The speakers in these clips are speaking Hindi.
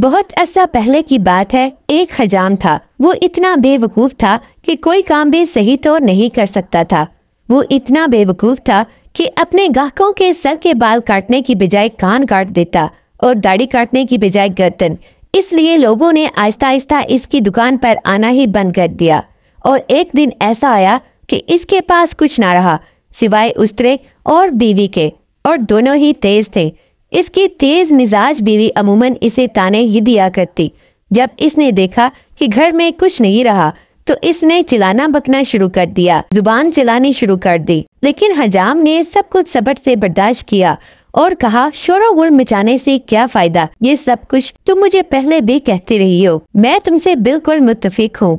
बहुत अरसा पहले की बात है एक हजाम था वो इतना बेवकूफ था कि कोई काम भी सही तौर तो नहीं कर सकता था वो इतना बेवकूफ था कि अपने गाहकों के सर के बाल काटने की बजाय कान काट देता और दाढ़ी काटने की बजाय गर्दन इसलिए लोगों ने आहिस्ता आहिस्ता इसकी दुकान पर आना ही बंद कर दिया और एक दिन ऐसा आया कि इसके पास कुछ ना रहा सिवाय उसरे और बीवी के और दोनों ही तेज थे इसकी तेज मिजाज बीवी अमूमन इसे ताने ही दिया करती जब इसने देखा कि घर में कुछ नहीं रहा तो इसने चिलाना बकना शुरू कर दिया जुबान चिलानी शुरू कर दी लेकिन हजाम ने सब कुछ सबट से बर्दाश्त किया और कहा शोर गुड़ मिचाने से क्या फायदा ये सब कुछ तुम मुझे पहले भी कहती रही हो मैं तुमसे बिल्कुल मुतफिक हूँ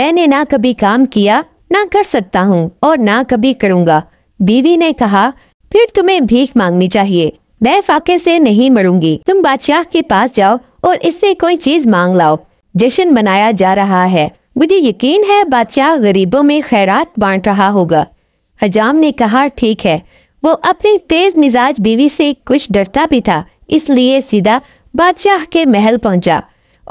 मैंने ना कभी काम किया ना कर सकता हूँ और ना कभी करूँगा बीवी ने कहा फिर तुम्हें भीख मांगनी चाहिए मैं फाके से नहीं मरूंगी तुम बादशाह के पास जाओ और इससे कोई चीज मांग लाओ जश्न मनाया जा रहा है मुझे यकीन है बादशाह गरीबों में खैरात बांट रहा होगा हजाम ने कहा ठीक है वो अपनी तेज मिजाज बीवी से कुछ डरता भी था इसलिए सीधा बादशाह के महल पहुंचा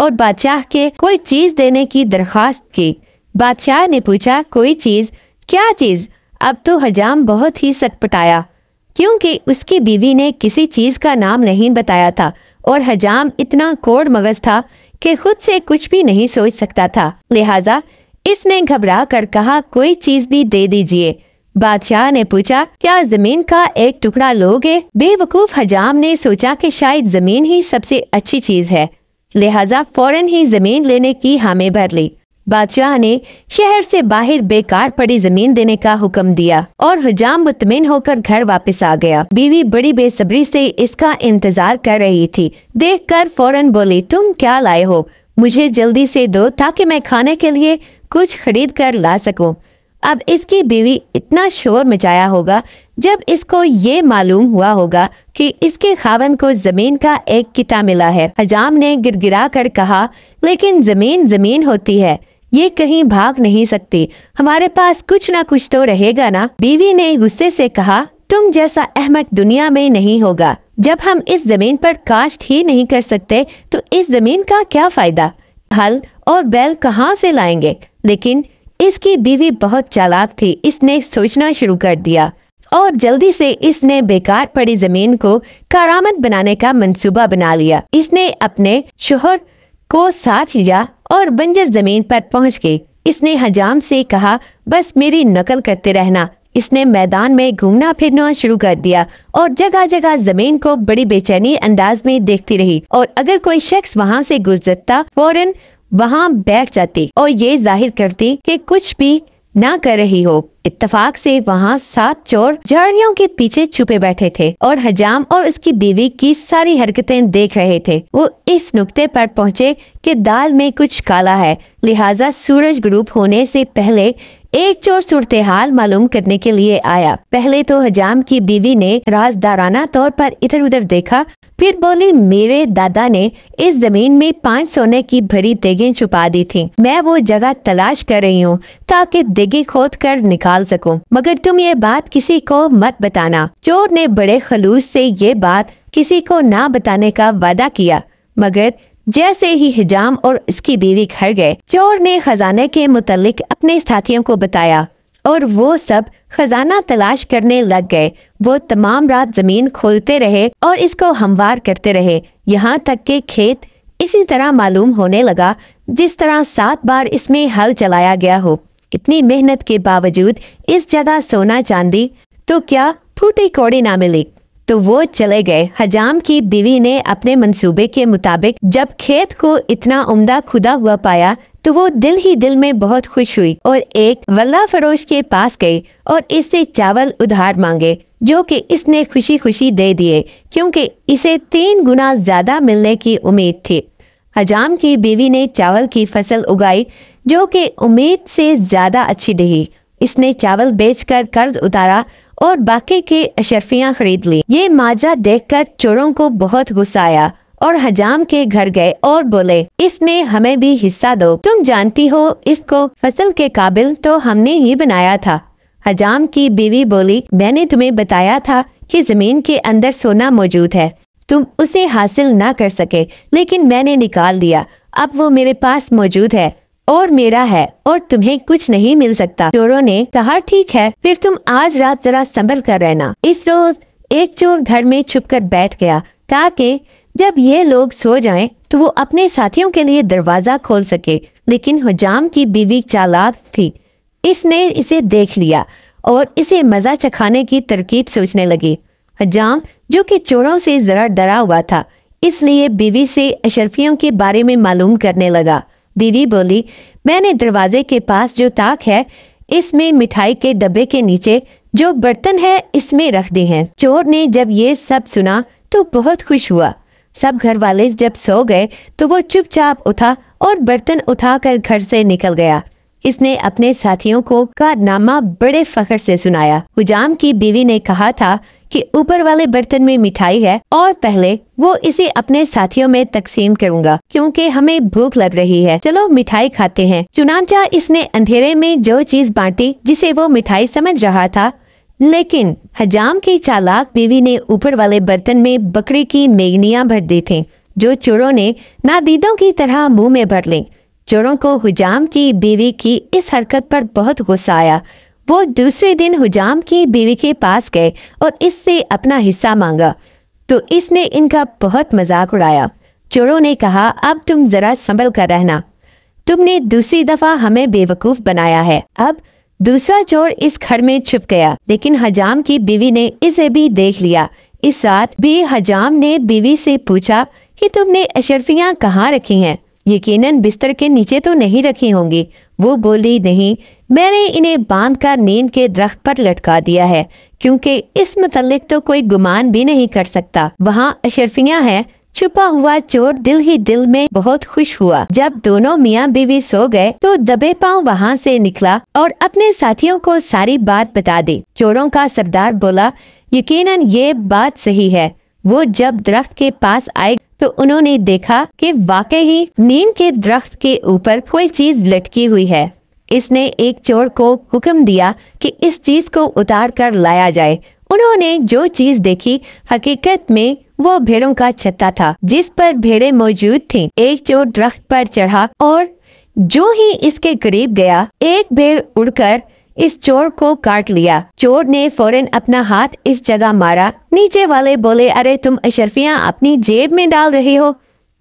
और बादशाह के कोई चीज देने की दरख्वास्त की बादशाह ने पूछा कोई चीज क्या चीज अब तो हजाम बहुत ही सटपटाया क्योंकि उसकी बीवी ने किसी चीज का नाम नहीं बताया था और हजाम इतना कोड मगज था कि खुद से कुछ भी नहीं सोच सकता था लिहाजा इसने घबरा कर कहा कोई चीज भी दे दीजिए बादशाह ने पूछा क्या जमीन का एक टुकड़ा लोगे बेवकूफ हजाम ने सोचा कि शायद जमीन ही सबसे अच्छी चीज है लिहाजा फौरन ही जमीन लेने की हामी भर ली बादशाह ने शहर से बाहर बेकार पड़ी जमीन देने का हुक्म दिया और हजाम मुतमिन होकर घर वापस आ गया बीवी बड़ी बेसब्री से इसका इंतजार कर रही थी देख कर फौरन बोली तुम क्या लाए हो मुझे जल्दी से दो ताकि मैं खाने के लिए कुछ खरीद कर ला सकूं। अब इसकी बीवी इतना शोर मचाया होगा जब इसको ये मालूम हुआ होगा कि इसके खावन को जमीन का एक किता मिला है हजाम ने गिरा कर कहा लेकिन जमीन जमीन होती है ये कहीं भाग नहीं सकते हमारे पास कुछ ना कुछ तो रहेगा ना बीवी ने गुस्से से कहा तुम जैसा अहमक दुनिया में नहीं होगा जब हम इस जमीन पर काश्त ही नहीं कर सकते तो इस जमीन का क्या फायदा हल और बैल कहाँ से लाएंगे लेकिन इसकी बीवी बहुत चालाक थी इसने सोचना शुरू कर दिया और जल्दी से इसने बेकार पड़ी जमीन को कारामद बनाने का मंसूबा बना लिया इसने अपने शोहर को साथ लिया और बंजर जमीन पर पहुंच गई इसने हजाम से कहा बस मेरी नकल करते रहना इसने मैदान में घूमना फिरना शुरू कर दिया और जगह जगह जमीन को बड़ी बेचैनी अंदाज में देखती रही और अगर कोई शख्स वहाँ से गुजरता फौरन वहाँ बैठ जाती और ये जाहिर करती कि कुछ भी ना कर रही हो इत्तफाक से वहाँ सात चोर झाड़ियों के पीछे छुपे बैठे थे और हजाम और उसकी बीवी की सारी हरकतें देख रहे थे वो इस नुक्ते पर पहुँचे कि दाल में कुछ काला है लिहाजा सूरज ग्रुप होने से पहले एक चोर सूरत हाल मालूम करने के लिए आया पहले तो हजाम की बीवी ने राजदाराना तौर पर इधर उधर देखा फिर बोली मेरे दादा ने इस जमीन में पांच सोने की भरी देगे छुपा दी थी मैं वो जगह तलाश कर रही हूँ ताकि देगे खोद कर निकाल सकूं। मगर तुम ये बात किसी को मत बताना चोर ने बड़े खलूस से ये बात किसी को ना बताने का वादा किया मगर जैसे ही हिजाम और इसकी बीवी घर गए चोर ने खजाने के मुतालिक अपने साथियों को बताया और वो सब खजाना तलाश करने लग गए वो तमाम रात जमीन खोलते रहे और इसको हमवार करते रहे यहाँ तक के खेत इसी तरह मालूम होने लगा जिस तरह सात बार इसमें हल चलाया गया हो इतनी मेहनत के बावजूद इस जगह सोना चांदी तो क्या फूटी कौड़ी ना मिली तो वो चले गए हजाम की बीवी ने अपने मंसूबे के मुताबिक जब खेत को इतना उम्दा खुदा हुआ पाया तो वो दिल ही दिल में बहुत खुश हुई और एक वल्ला फरोश के पास गई और इससे चावल उधार मांगे जो कि इसने खुशी खुशी दे दिए क्योंकि इसे तीन गुना ज्यादा मिलने की उम्मीद थी हजाम की बीवी ने चावल की फसल उगाई जो कि उम्मीद से ज्यादा अच्छी रही इसने चावल बेचकर कर्ज उतारा और बाकी की अशरफियाँ खरीद ली ये माजा देखकर चोरों को बहुत गुस्सा आया और हजाम के घर गए और बोले इसमें हमें भी हिस्सा दो तुम जानती हो इसको फसल के काबिल तो हमने ही बनाया था हजाम की बीवी बोली मैंने तुम्हें बताया था कि जमीन के अंदर सोना मौजूद है तुम उसे हासिल ना कर सके लेकिन मैंने निकाल दिया अब वो मेरे पास मौजूद है और मेरा है और तुम्हें कुछ नहीं मिल सकता चोरों ने कहा ठीक है फिर तुम आज रात जरा संभल कर रहना इस रोज एक चोर घर में छुपकर बैठ गया ताकि जब ये लोग सो जाएं तो वो अपने साथियों के लिए दरवाजा खोल सके लेकिन हजाम की बीवी चालाक थी इसने इसे देख लिया और इसे मजा चखाने की तरकीब सोचने लगी हजाम जो की चोरों से जरा डरा हुआ था इसलिए बीवी से अशरफियों के बारे में मालूम करने लगा दीदी बोली मैंने दरवाजे के पास जो ताक है इसमें मिठाई के डब्बे के नीचे जो बर्तन है इसमें रख दी हैं। चोर ने जब ये सब सुना तो बहुत खुश हुआ सब घर वाले जब सो गए तो वो चुपचाप उठा और बर्तन उठाकर घर से निकल गया इसने अपने साथियों को कारनामा बड़े फखर से सुनाया हुजाम की बीवी ने कहा था कि ऊपर वाले बर्तन में मिठाई है और पहले वो इसे अपने साथियों में तकसीम करूंगा क्योंकि हमें भूख लग रही है चलो मिठाई खाते हैं चुनाचा इसने अंधेरे में जो चीज बांटी जिसे वो मिठाई समझ रहा था लेकिन हजाम की चालाक बीवी ने ऊपर वाले बर्तन में बकरी की मेघनिया भर दी थी जो चोरों ने नादीदों की तरह मुंह में भर ली चोरों को हुजाम की बीवी की इस हरकत पर बहुत गुस्सा आया वो दूसरे दिन हुजाम की बीवी के पास गए और इससे अपना हिस्सा मांगा तो इसने इनका बहुत मजाक उड़ाया चोरों ने कहा अब तुम जरा संभल कर रहना तुमने दूसरी दफा हमें बेवकूफ बनाया है अब दूसरा चोर इस घर में छुप गया लेकिन हजाम की बीवी ने इसे भी देख लिया इस रात भी हजाम ने बीवी से पूछा कि तुमने अशरफिया कहाँ रखी हैं यकीनन बिस्तर के नीचे तो नहीं रखी होंगी वो बोली नहीं मैंने इन्हें बांध कर नींद के दरख्त पर लटका दिया है क्योंकि इस मतलब तो कोई गुमान भी नहीं कर सकता वहाँ अशरफिया है छुपा हुआ चोर दिल ही दिल में बहुत खुश हुआ जब दोनों मियाँ बीवी सो गए तो दबे पांव वहाँ से निकला और अपने साथियों को सारी बात बता दी चोरों का सरदार बोला यकीनन ये बात सही है वो जब दरख्त के पास आए तो उन्होंने देखा कि वाकई ही नीम के दरख्त के ऊपर कोई चीज लटकी हुई है इसने एक चोर को हुक्म दिया कि इस चीज को उतार कर लाया जाए उन्होंने जो चीज देखी हकीकत में वो भेड़ों का छत्ता था जिस पर भेड़े मौजूद थी एक चोर दरख्त पर चढ़ा और जो ही इसके करीब गया एक भेड़ उड़कर इस चोर को काट लिया चोर ने फौरन अपना हाथ इस जगह मारा नीचे वाले बोले अरे तुम अशरफिया अपनी जेब में डाल रहे हो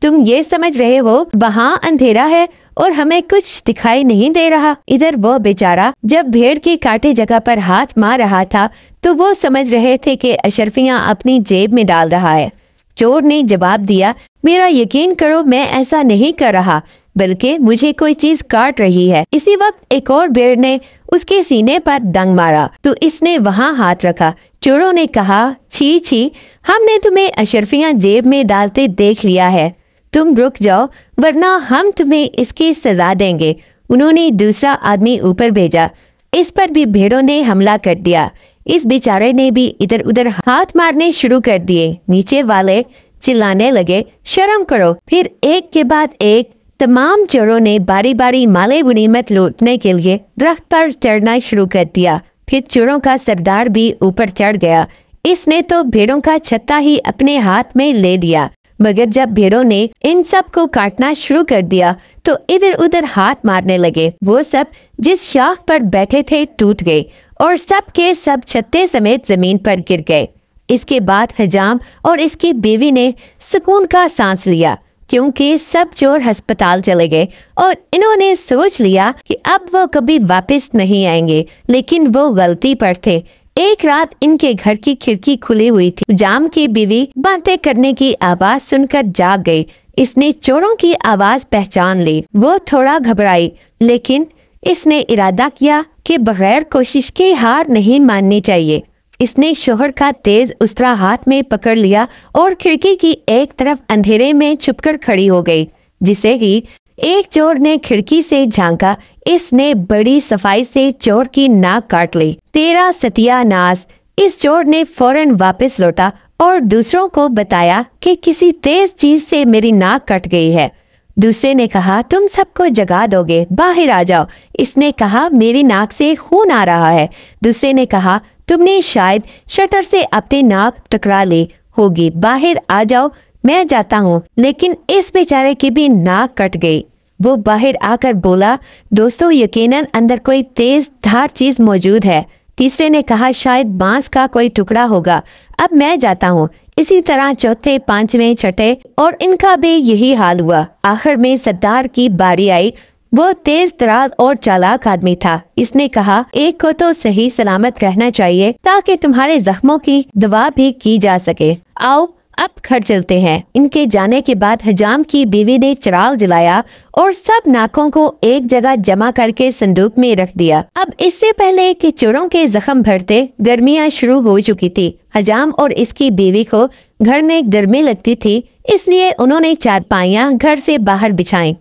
तुम ये समझ रहे हो वहाँ अंधेरा है और हमें कुछ दिखाई नहीं दे रहा इधर वो बेचारा जब भेड़ की काटे जगह पर हाथ मार रहा था तो वो समझ रहे थे कि अशरफिया अपनी जेब में डाल रहा है चोर ने जवाब दिया मेरा यकीन करो मैं ऐसा नहीं कर रहा बल्कि मुझे कोई चीज काट रही है इसी वक्त एक और बेर ने उसके सीने पर डंग मारा तो इसने वहाँ हाथ रखा चोरों ने कहा छी छी हमने तुम्हें अशरफिया जेब में डालते देख लिया है तुम रुक जाओ वरना हम तुम्हें इसकी सजा देंगे उन्होंने दूसरा आदमी ऊपर भेजा इस पर भी भेड़ों ने हमला कर दिया इस बेचारे ने भी इधर उधर हाथ मारने शुरू कर दिए नीचे वाले चिल्लाने लगे शर्म करो फिर एक के बाद एक तमाम चोरों ने बारी बारी माले गनीमत लूटने के लिए दरख्त पर चढ़ना शुरू कर दिया फिर चोरों का सरदार भी ऊपर चढ़ गया इसने तो भेड़ों का छत्ता ही अपने हाथ में ले लिया मगर जब भेड़ों ने इन सब को काटना शुरू कर दिया तो इधर उधर हाथ मारने लगे वो सब जिस शाख पर बैठे थे टूट गए और सब के सब छत्ते समेत जमीन पर गिर गए इसके बाद हजाम और इसकी बीवी ने सुकून का सांस लिया क्योंकि सब चोर अस्पताल चले गए और इन्होंने सोच लिया कि अब वो कभी वापस नहीं आएंगे लेकिन वो गलती पर थे एक रात इनके घर की खिड़की खुली हुई थी जाम की बीवी बातें करने की आवाज सुनकर जाग गई इसने चोरों की आवाज पहचान ली वो थोड़ा घबराई लेकिन इसने इरादा किया कि बगैर कोशिश के हार नहीं माननी चाहिए इसने शोहर का तेज उसरा हाथ में पकड़ लिया और खिड़की की एक तरफ अंधेरे में छुपकर खड़ी हो गई जिसे ही एक चोर ने खिड़की से झांका इसने बड़ी सफाई से चोर की नाक काट ली तेरा सतिया सत्यानाश इस चोर ने फौरन वापस लौटा और दूसरों को बताया कि किसी तेज चीज से मेरी नाक कट गई है दूसरे ने कहा तुम सबको जगा दोगे बाहर आ जाओ इसने कहा मेरी नाक से खून आ रहा है दूसरे ने कहा तुमने शायद शटर से अपनी नाक टकरा ली होगी बाहर आ जाओ मैं जाता हूँ लेकिन इस बेचारे की भी नाक कट गई वो बाहर आकर बोला दोस्तों यकीनन अंदर कोई तेज धार चीज मौजूद है तीसरे ने कहा शायद बांस का कोई टुकड़ा होगा अब मैं जाता हूँ इसी तरह चौथे पांचवें छठे और इनका भी यही हाल हुआ आखिर में सरदार की बारी आई वो तेज दराज और चालाक आदमी था इसने कहा एक को तो सही सलामत रहना चाहिए ताकि तुम्हारे जख्मों की दवा भी की जा सके आओ अब घर चलते हैं इनके जाने के बाद हजाम की बीवी ने चराव जलाया और सब नाकों को एक जगह जमा करके संदूक में रख दिया अब इससे पहले कि चोरों के जख्म भरते गर्मियां शुरू हो चुकी थी हजाम और इसकी बीवी को घर में गर्मी लगती थी इसलिए उन्होंने चारपाइयां घर से बाहर बिछाई